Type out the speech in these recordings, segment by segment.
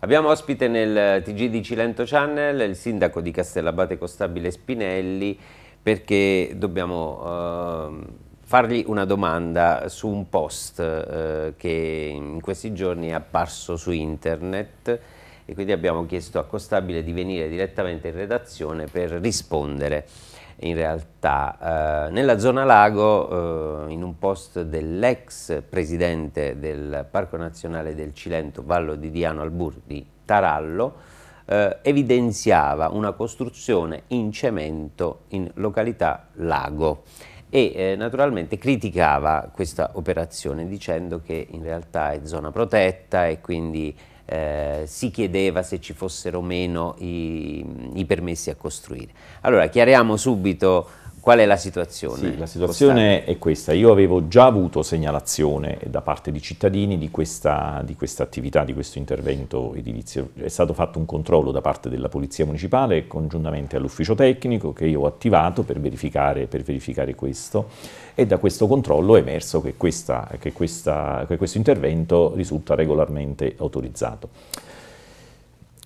Abbiamo ospite nel TG di Cilento Channel il sindaco di Castellabate Costabile Spinelli perché dobbiamo eh, fargli una domanda su un post eh, che in questi giorni è apparso su internet e quindi abbiamo chiesto a Costabile di venire direttamente in redazione per rispondere in realtà. Eh, nella zona lago, eh, in un post dell'ex presidente del Parco Nazionale del Cilento, Vallo di Diano Albur di Tarallo, eh, evidenziava una costruzione in cemento in località Lago e eh, naturalmente criticava questa operazione dicendo che in realtà è zona protetta e quindi eh, si chiedeva se ci fossero meno i, i permessi a costruire. Allora chiariamo subito Qual è la situazione? Sì, la situazione costante? è questa. Io avevo già avuto segnalazione da parte di cittadini di questa, di questa, attività, di questo intervento edilizio. È stato fatto un controllo da parte della Polizia Municipale congiuntamente all'ufficio tecnico che io ho attivato per verificare, per verificare questo e da questo controllo è emerso che, questa, che, questa, che questo intervento risulta regolarmente autorizzato.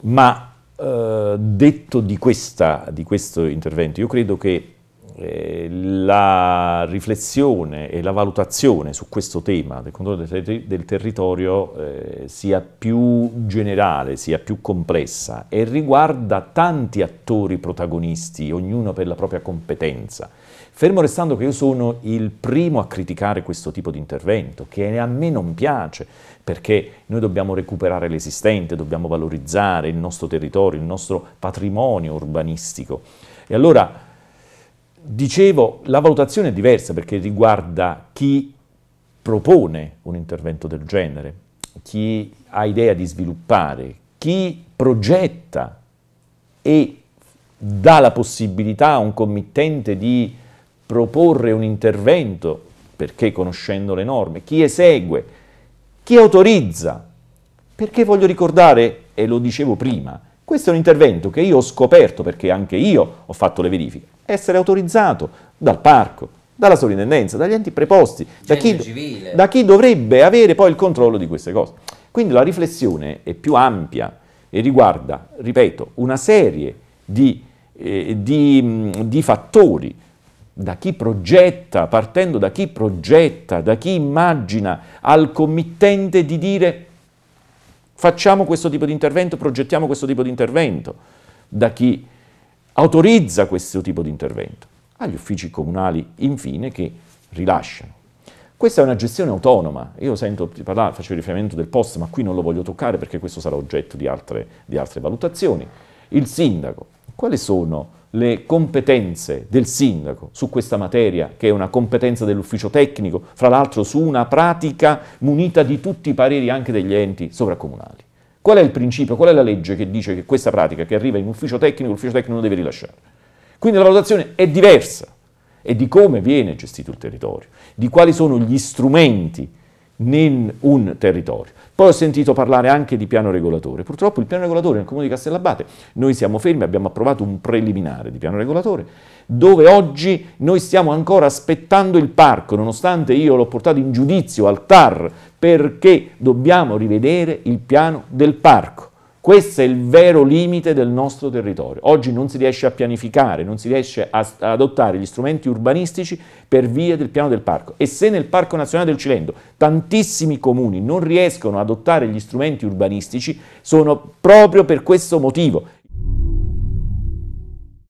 Ma eh, detto di, di questo intervento, io credo che eh, la riflessione e la valutazione su questo tema del controllo del, ter del territorio eh, sia più generale, sia più complessa e riguarda tanti attori protagonisti, ognuno per la propria competenza. Fermo restando che io sono il primo a criticare questo tipo di intervento, che a me non piace, perché noi dobbiamo recuperare l'esistente, dobbiamo valorizzare il nostro territorio, il nostro patrimonio urbanistico. E allora Dicevo, la valutazione è diversa perché riguarda chi propone un intervento del genere, chi ha idea di sviluppare, chi progetta e dà la possibilità a un committente di proporre un intervento, perché conoscendo le norme, chi esegue, chi autorizza. Perché voglio ricordare, e lo dicevo prima, questo è un intervento che io ho scoperto perché anche io ho fatto le verifiche essere autorizzato dal parco, dalla sovrintendenza, dagli enti preposti, da chi, da chi dovrebbe avere poi il controllo di queste cose. Quindi la riflessione è più ampia e riguarda, ripeto, una serie di, eh, di, di, fattori, da chi progetta, partendo da chi progetta, da chi immagina al committente di dire facciamo questo tipo di intervento, progettiamo questo tipo di intervento, da chi autorizza questo tipo di intervento, agli uffici comunali infine che rilasciano. Questa è una gestione autonoma, io sento parlare, facevo riferimento del post, ma qui non lo voglio toccare perché questo sarà oggetto di altre, di altre valutazioni. Il sindaco, quali sono le competenze del sindaco su questa materia, che è una competenza dell'ufficio tecnico, fra l'altro su una pratica munita di tutti i pareri anche degli enti sovracomunali? Qual è il principio, qual è la legge che dice che questa pratica che arriva in ufficio tecnico, l'ufficio tecnico non deve rilasciarla? Quindi la valutazione è diversa è di come viene gestito il territorio, di quali sono gli strumenti in un territorio. Poi ho sentito parlare anche di piano regolatore. Purtroppo il piano regolatore nel comune di Castellabate, noi siamo fermi, abbiamo approvato un preliminare di piano regolatore, dove oggi noi stiamo ancora aspettando il parco, nonostante io l'ho portato in giudizio al TAR perché dobbiamo rivedere il piano del parco. Questo è il vero limite del nostro territorio. Oggi non si riesce a pianificare, non si riesce a, ad adottare gli strumenti urbanistici per via del piano del parco. E se nel Parco Nazionale del Cilento tantissimi comuni non riescono ad adottare gli strumenti urbanistici, sono proprio per questo motivo.